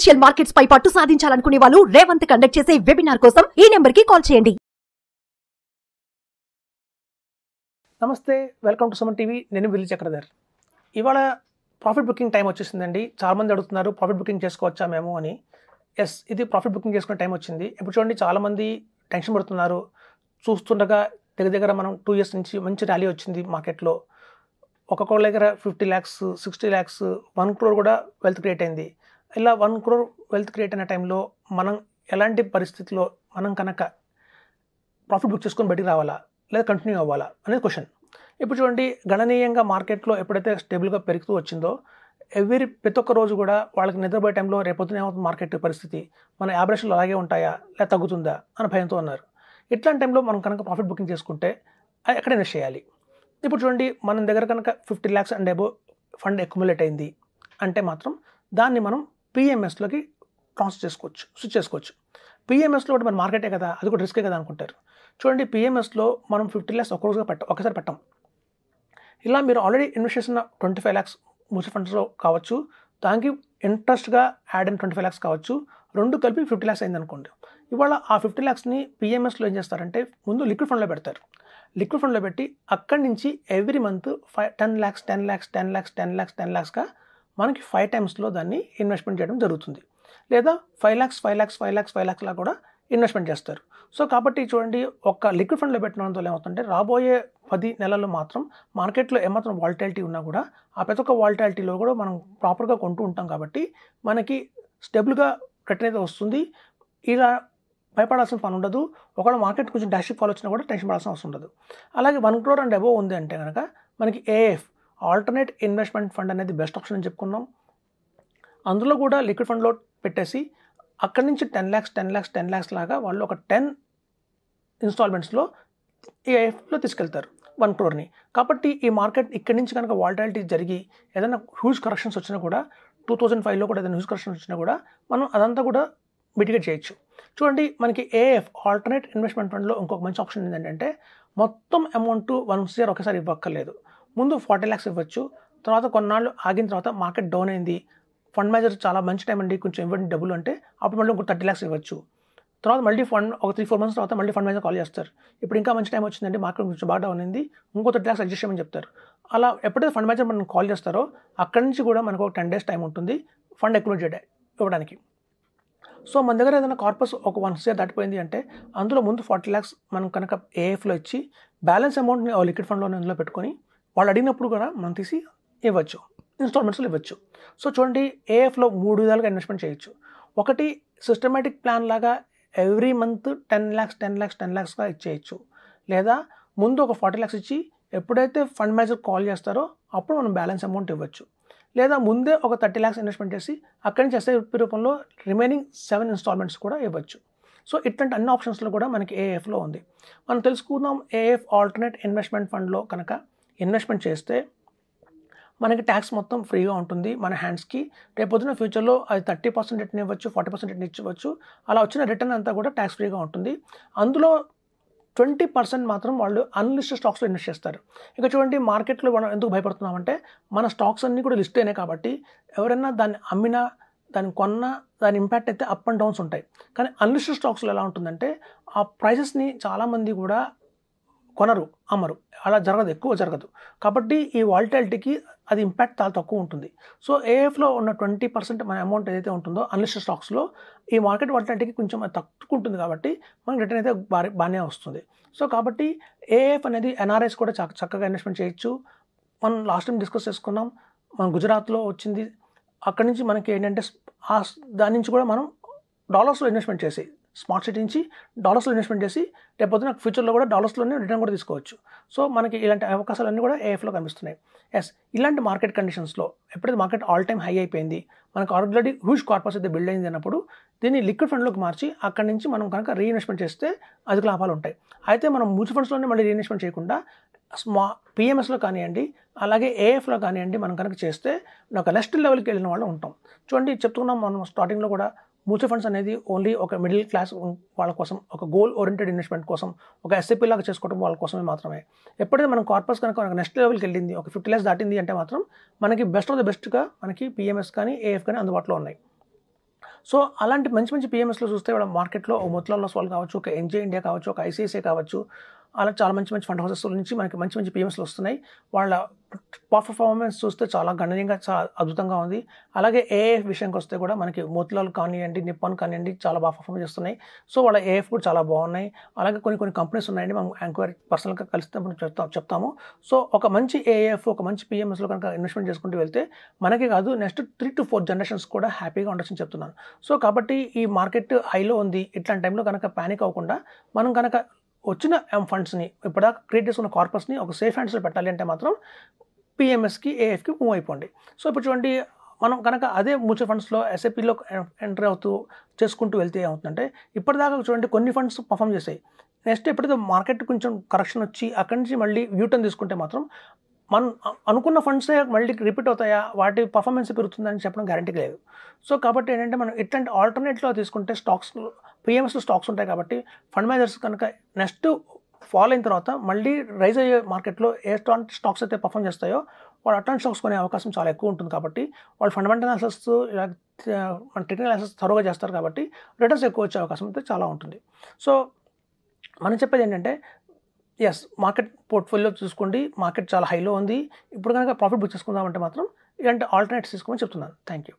financial markets పై పట్టు సాధించాలనుకునే వాళ్ళు Revanth conduct చేసే వెబినార్ కోసం ఈ నెంబర్ కి కాల్ చేయండి నమస్తే వెల్కమ్ టు సమన్ టీవీ నేను విల్లి చక్రధర్ ఇవాళ ప్రాఫిట్ బుకింగ్ టైం వచ్చేసిందండి మంది అడుగుతున్నారు ప్రాఫిట్ బుకింగ్ చేసుకోవచ్చా మేము అని ఎస్ ఇది ప్రాఫిట్ బుకింగ్ చేసుకునే టైం వచ్చింది ఇప్పుడు చూడండి చాలామంది టెన్షన్ పడుతున్నారు చూస్తుండగా దగ్గర దగ్గర మనం టూ ఇయర్స్ నుంచి మంచి ర్యాలీ వచ్చింది మార్కెట్లో ఒక్కొక్కళ్ళ దగ్గర fifty lakhs sixty lakhs one crore కూడా వెల్త్ క్రియేట్ అయింది ఇలా వన్ క్రోర్ వెల్త్ క్రియేట్ అయిన టైంలో మనం ఎలాంటి పరిస్థితిలో మనం కనుక ప్రాఫిట్ బుక్ చేసుకొని బయటికి రావాలా లేదా కంటిన్యూ అవ్వాలా అనేది క్వశ్చన్ ఇప్పుడు చూడండి గణనీయంగా మార్కెట్లో ఎప్పుడైతే స్టేబుల్గా పెరుగుతూ వచ్చిందో ఎవ్రీ ప్రతి ఒక్క రోజు కూడా వాళ్ళకి నిద్రపోయే టైంలో రేపొద్దున ఏమవుతుంది మార్కెట్ పరిస్థితి మన యాబరేషన్లు అలాగే ఉంటాయా లేదా తగ్గుతుందా అని భయంతో ఉన్నారు ఇట్లాంటి టైంలో మనం కనుక ప్రాఫిట్ బుకింగ్ చేసుకుంటే అది ఎక్కడ ఇన్వెస్ట్ చేయాలి ఇప్పుడు చూడండి మన దగ్గర కనుక fifty lakhs and above fund accumulate అయింది అంటే మాత్రం దాన్ని మనం పిఎంఎస్లోకి ట్రాన్స్ఫర్ చేసుకోవచ్చు స్విచ్ చేసుకోవచ్చు పిఎంఎస్లో ఒకటి మన మార్కెటే కదా అది కూడా రిస్కే కదా అనుకుంటారు చూడండి పిఎంఎస్లో మనం ఫిఫ్టీ ల్యాక్స్ ఒక రోజుగా పెట్ట ఒకసారి పెట్టాం ఇలా మీరు ఆల్రెడీ ఇన్వెస్ట్ చేసిన ట్వంటీ ఫైవ్ ల్యాక్స్ మ్యూచువల్ ఫండ్స్లో కావచ్చు దానికి ఇంట్రెస్ట్గా యాడ్ అయిన ట్వంటీ ఫైవ్ ల్యాక్స్ కావచ్చు రెండు కలిపి ఫిఫ్టీ ల్యాక్స్ అయింది అనుకోండి ఇవాళ ఆ ఫిఫ్టీ ల్యాక్స్ని పిఎంఎస్లో ఏం చేస్తారంటే ముందు లిక్విడ్ ఫండ్లో పెడతారు లిక్విడ్ ఫండ్లో పెట్టి అక్కడి నుంచి every month five ten lakhs ten lakhs ten lakhs ten lakhs ten ల్యాక్స్గా మనకి ఫైవ్ టైమ్స్లో దాన్ని ఇన్వెస్ట్మెంట్ చేయడం జరుగుతుంది లేదా five lakhs five lakhs five lakhs five ల్యాక్స్లా కూడా ఇన్వెస్ట్మెంట్ చేస్తారు సో కాబట్టి చూడండి ఒక లిక్విడ్ ఫండ్లో పెట్టడం వల్ల ఏమవుతుంటే రాబోయే పది నెలల్లో మాత్రం మార్కెట్లో ఏమాత్రం వాలిటాలిటీ ఉన్నా కూడా ఆ ప్రతి ఒక్క వాలిటాలిటీలో కూడా మనం ప్రాపర్గా కొంటూ ఉంటాం కాబట్టి మనకి స్టెబుల్గా రిటర్న్ అయితే వస్తుంది ఇలా భయపడాల్సిన పని ఉండదు ఒకవేళ మార్కెట్ కొంచెం డాషిప్ ఫాల్ వచ్చినా కూడా టెన్షన్ పడాల్సిన అవసరం ఉండదు అలాగే వన్ క్రోర్ అండ్ అబోవ్ ఉంది అంటే కనుక మనకి ఏఎఫ్ ఆల్టర్నేట్ ఇన్వెస్ట్మెంట్ ఫండ్ అనేది బెస్ట్ ఆప్షన్ అని చెప్పుకున్నాం అందులో కూడా లిక్విడ్ ఫండ్లో పెట్టేసి అక్కడి నుంచి ten lakhs ten lakhs ten lakhs లాగా వాళ్ళు ఒక టెన్ ఇన్స్టాల్మెంట్స్లో ఏఎఫ్లో తీసుకెళ్తారు వన్ క్రోర్ని కాబట్టి ఈ మార్కెట్ ఇక్కడి నుంచి కనుక వాల్టాలిటీ జరిగి ఏదైనా హ్యూజ్ కరెక్షన్స్ వచ్చినా కూడా టూ థౌజండ్ ఫైవ్లో కూడా ఏదైనా హ్యూజ్ కరెక్షన్స్ వచ్చినా కూడా మనం అదంతా కూడా మిటిగేట్ చేయొచ్చు చూడండి మనకి ఏఎఫ్ ఆల్టర్నేట్ ఇన్వెస్ట్మెంట్ ఫండ్లో ఇంకొక మంచి ఆప్షన్ ఏంటంటే మొత్తం అమౌంట్ వన్ ఇయర్ ఒకసారి ఇవ్వక్కర్లేదు ముందు ఫార్టీ ల్యాక్స్ ఇవ్వచ్చు తర్వాత కొన్నాళ్ళు ఆగిన తర్వాత మార్కెట్ డౌన్ అయింది ఫండ్ మేనేజర్ చాలా మంచి టైం అండి కొంచెం ఇవ్వండి డబ్బులు అంటే అప్పుడు మళ్ళీ ఇంకో థర్టీ ల్యాక్స్ ఇవ్వచ్చు తర్వాత మళ్ళీ ఫండ్ ఒక త్రీ ఫోర్ మంత్స్ తర్వాత మళ్ళీ ఫండ్ మేనేజర్ కాల్ చేస్తారు ఇప్పుడు ఇంకా మంచి టైం వచ్చిందండి మార్కెట్ కొంచెం బాగా డౌన్ అయింది ఇంకో థర్టీ ల్యాక్స్ అడ్జస్ట్ చేయమని చెప్తారు అలా ఎప్పుడైతే ఫండ్ మేనేజర్ మనం కాల్ చేస్తారో అక్కడి నుంచి కూడా మనకు ఒక టెన్ డేస్ టైం ఉంటుంది ఫండ్ ఎక్కువ చేయడానికి ఇవ్వడానికి సో మన దగ్గర ఏదైనా కార్పస్ ఒక వన్ ఇయర్ దాటిపోయింది అంటే అందులో ముందు ఫార్టీ ల్యాక్స్ మనం కనుక ఏఎఫ్లో ఇచ్చి బ్యాలెన్స్ అమౌంట్ని లిక్విడ్ ఫండ్లో ఇందులో పెట్టుకొని వాళ్ళు అడిగినప్పుడు కూడా మనం తీసి ఇవ్వచ్చు ఇన్స్టాల్మెంట్స్లో ఇవ్వచ్చు సో చూడండి ఏఎఫ్లో మూడు విధాలుగా ఇన్వెస్ట్మెంట్ చేయొచ్చు ఒకటి సిస్టమేటిక్ ప్లాన్ లాగా every month ten lakhs ten lakhs ten ల్యాక్స్గా ఇచ్చేయచ్చు లేదా ముందు ఒక ఫార్టీ ల్యాక్స్ ఇచ్చి ఎప్పుడైతే ఫండ్ మేనేజర్ కాల్ చేస్తారో అప్పుడు మనం బ్యాలెన్స్ అమౌంట్ ఇవ్వచ్చు లేదా ముందే ఒక థర్టీ ల్యాక్స్ ఇన్వెస్ట్మెంట్ చేసి అక్కడి నుంచి ఎస్ఐపి రూపంలో రిమైనింగ్ సెవెన్ ఇన్స్టాల్మెంట్స్ కూడా ఇవ్వచ్చు సో ఇట్లాంటి అన్ని ఆప్షన్స్లో కూడా మనకి ఏఎఫ్లో ఉంది మనం తెలుసుకుందాం ఏఎఫ్ ఆల్టర్నేట్ ఇన్వెస్ట్మెంట్ ఫండ్లో కనుక ఇన్వెస్ట్మెంట్ చేస్తే మనకి ట్యాక్స్ మొత్తం ఫ్రీగా ఉంటుంది మన హ్యాండ్స్కి రేపొద్దున ఫ్యూచర్లో అది థర్టీ పర్సెంట్ రిటర్న్ ఇవ్వచ్చు ఫార్టీ పర్సెంట్ రిటర్న్ ఇవ్వచ్చు అలా వచ్చిన రిటర్న్ అంతా కూడా ట్యాక్స్ ఫ్రీగా ఉంటుంది అందులో ట్వంటీ పర్సెంట్ మాత్రం వాళ్ళు అన్లిస్టెడ్ స్టాక్స్లో ఇన్వెస్ట్ చేస్తారు ఇక చూడండి మార్కెట్లో మనం ఎందుకు భయపడుతున్నామంటే మన స్టాక్స్ అన్నీ కూడా లిస్ట్ అయినాయి కాబట్టి ఎవరైనా దాన్ని అమ్మినా దాన్ని కొన్న దాని ఇంపాక్ట్ అయితే అప్ అండ్ డౌన్స్ ఉంటాయి కానీ అన్లిస్టెడ్ స్టాక్స్లో ఎలా ఉంటుందంటే ఆ ప్రైసెస్ని చాలామంది కూడా కొనరు అమ్మరు అలా జరగదు ఎక్కువ జరగదు కాబట్టి ఈ వాలిటాలిటీకి అది ఇంపాక్ట్ చాలా తక్కువ ఉంటుంది సో ఏఎఫ్లో ఉన్న ట్వంటీ పర్సెంట్ మన అమౌంట్ ఏదైతే ఉంటుందో అన్లిస్టెడ్ స్టాక్స్లో ఈ మార్కెట్ వాల్టాలిటీకి కొంచెం తక్కువ ఉంటుంది కాబట్టి మనకి రిటర్న్ అయితే బాగానే వస్తుంది సో కాబట్టి ఏఎఫ్ అనేది ఎన్ఆర్ఐస్ కూడా చక్క చక్కగా ఇన్వెస్ట్మెంట్ చేయొచ్చు మనం లాస్ట్ టైం డిస్కస్ చేసుకున్నాం మన గుజరాత్లో వచ్చింది అక్కడి నుంచి మనకి ఏంటంటే దాని నుంచి కూడా మనం డాలర్స్లో ఇన్వెస్ట్మెంట్ చేసి స్మార్ట్ సిటీ నుంచి డాలర్స్లో ఇన్వెస్ట్మెంట్ చేసి రేపొద్దు నాకు ఫ్యూచర్లో కూడా డాలర్స్లోనే రిటర్న్ కూడా తీసుకోవచ్చు సో మనకి ఇలాంటి అవకాశాలన్నీ కూడా ఏఎఫ్లో కనిపిస్తున్నాయి ఎస్ ఇలాంటి మార్కెట్ కండిషన్స్లో ఎప్పుడైతే మార్కెట్ ఆల్ టైమ్ హై అయిపోయింది మనకు ఆల్రెడీ హ్యూజ్ కార్పస్ అయితే బిల్డ్ అయింది అన్నప్పుడు దీన్ని లిక్విడ్ ఫండ్లోకి మార్చి అక్కడి నుంచి మనం కనుక రీఇన్వెస్ట్మెంట్ చేస్తే అధిక లాభాలు ఉంటాయి అయితే మనం మ్యూచువల్ ఫండ్స్లోనే మళ్ళీ రీఇన్వెస్ట్మెంట్ చేయకుండా స్మా పిఎంఎస్లో కానివ్వండి అలాగే ఏఎఫ్లో కానివ్వండి మనం కనుక చేస్తే ఒక లెస్ట్ లెవెల్కి వెళ్ళిన వాళ్ళు ఉంటాం చూడండి చెప్తున్నాం మనం స్టార్టింగ్లో కూడా మ్యూచువల్ ఫండ్స్ అనేది ఓన్లీ ఒక మిడిల్ క్లాస్ వాళ్ళ కోసం ఒక గోల్ ఓరియంటెడ్ ఇన్వెస్ట్మెంట్ కోసం ఒక ఎస్ఏపీ లాగా చేసుకోవడం వాళ్ళ కోసమే మాత్రమే ఎప్పుడైతే మనం కార్పస్ కనుక మనకు నెక్స్ట్ లెవెల్కి వెళ్ళింది ఒక ఫిఫ్టీ ల్యాక్స్ దాటింది అంటే మాత్రం మనకి బెస్ట్ ఆఫ్ ద బెస్ట్గా మనకి పిఎంఎస్ కానీ ఏఎఫ్ కానీ అందుబాటులో ఉన్నాయి సో అలాంటి మంచి మంచి పిఎంఎస్లో చూస్తే వాళ్ళ మార్కెట్లో ఒక మొత్తంలో వాళ్ళు కావచ్చు ఒక ఎన్జే ఇండియా కావచ్చు ఒక ఐసీఐసీఐ కావచ్చు అలా చాలా మంచి మంచి ఫండ్ హౌసెస్ నుంచి మనకి మంచి మంచి పిఎంఎస్లు వస్తున్నాయి వాళ్ళ పర్ఫార్మెన్స్ చూస్తే చాలా గణనీయంగా చాలా అద్భుతంగా ఉంది అలాగే ఏఎఫ్ విషయానికి వస్తే కూడా మనకి మోతిలాల్ కానివ్వండి నిప్పాన్ కానివ్వండి చాలా బాగా పర్ఫార్మ్ చేస్తున్నాయి సో వాళ్ళ ఏఎఫ్ కూడా చాలా బాగున్నాయి అలాగే కొన్ని కొన్ని కంపెనీస్ ఉన్నాయండి మనం ఎంక్వైరీ పర్సనల్గా కలిసినప్పుడు చెప్తా చెప్తాము సో ఒక మంచి ఏఎఫ్ ఒక మంచి పిఎంఎస్లో కనుక ఇన్వెస్ట్మెంట్ చేసుకుంటూ వెళ్తే మనకే కాదు next three to four generations కూడా హ్యాపీగా ఉండొచ్చని చెప్తున్నాను సో కాబట్టి ఈ మార్కెట్ హైలో ఉంది ఇట్లాంటి టైంలో కనుక ప్యానిక్ అవ్వకుండా మనం కనుక వచ్చిన ఎం ఫండ్స్ని ఇప్పటిదాకా క్రియేట్ చేసుకున్న కార్పస్ని ఒక సేఫ్ హ్యాండ్స్లో పెట్టాలి అంటే మాత్రం పిఎంఎస్కి ఏఎఫ్కి మూవ్ అయిపోండి సో ఇప్పుడు చూడండి మనం కనుక అదే మ్యూచువల్ ఫండ్స్లో ఎస్ఐపిలో ఎంటర్ అవుతూ చేసుకుంటూ వెళ్తే ఏమవుతుందంటే ఇప్పటిదాకా చూడండి కొన్ని ఫండ్స్ పర్ఫామ్ చేసాయి నెక్స్ట్ ఎప్పుడైతే మార్కెట్ కొంచెం కరెక్షన్ వచ్చి అక్కడి నుంచి మళ్ళీ యూటర్న్ తీసుకుంటే మాత్రం మనం అనుకున్న ఫండ్సే మళ్ళీ రిపీట్ అవుతాయా వాటి పర్ఫార్మెన్స్ పెరుగుతుందని చెప్పడం గ్యారంటీ లేదు సో కాబట్టి ఏంటంటే మనం ఇట్లాంటి ఆల్టర్నేట్లో తీసుకుంటే స్టాక్స్ పిఎంఎస్ స్టాక్స్ ఉంటాయి కాబట్టి ఫండ్ మేనేజర్స్ కనుక నెక్స్ట్ ఫాల్ అయిన తర్వాత మళ్ళీ రైజ్ అయ్యే మార్కెట్లో ఏ స్టాక్స్ అయితే పర్ఫామ్ చేస్తాయో వాళ్ళు అట్లాంటి స్టాక్స్ కొనే అవకాశం చాలా ఎక్కువ ఉంటుంది కాబట్టి వాళ్ళు ఫండమెంటల్ అనాలిసిస్ ఇలా మన టెక్నికల్ అనాలిసిస్ త్వరగా చేస్తారు కాబట్టి రిటర్న్స్ ఎక్కువ వచ్చే అవకాశం అయితే చాలా ఉంటుంది సో మనం చెప్పేది ఏంటంటే ఎస్ మార్కెట్ పోర్ట్ఫోలియో చూసుకోండి మార్కెట్ చాలా హైలో ఉంది ఇప్పుడు కనుక ప్రాఫిట్ బుక్ చేసుకుందామంటే మాత్రం ఇలాంటి ఆల్టర్నేట్స్ తీసుకోమని చెప్తున్నాను థ్యాంక్ యూ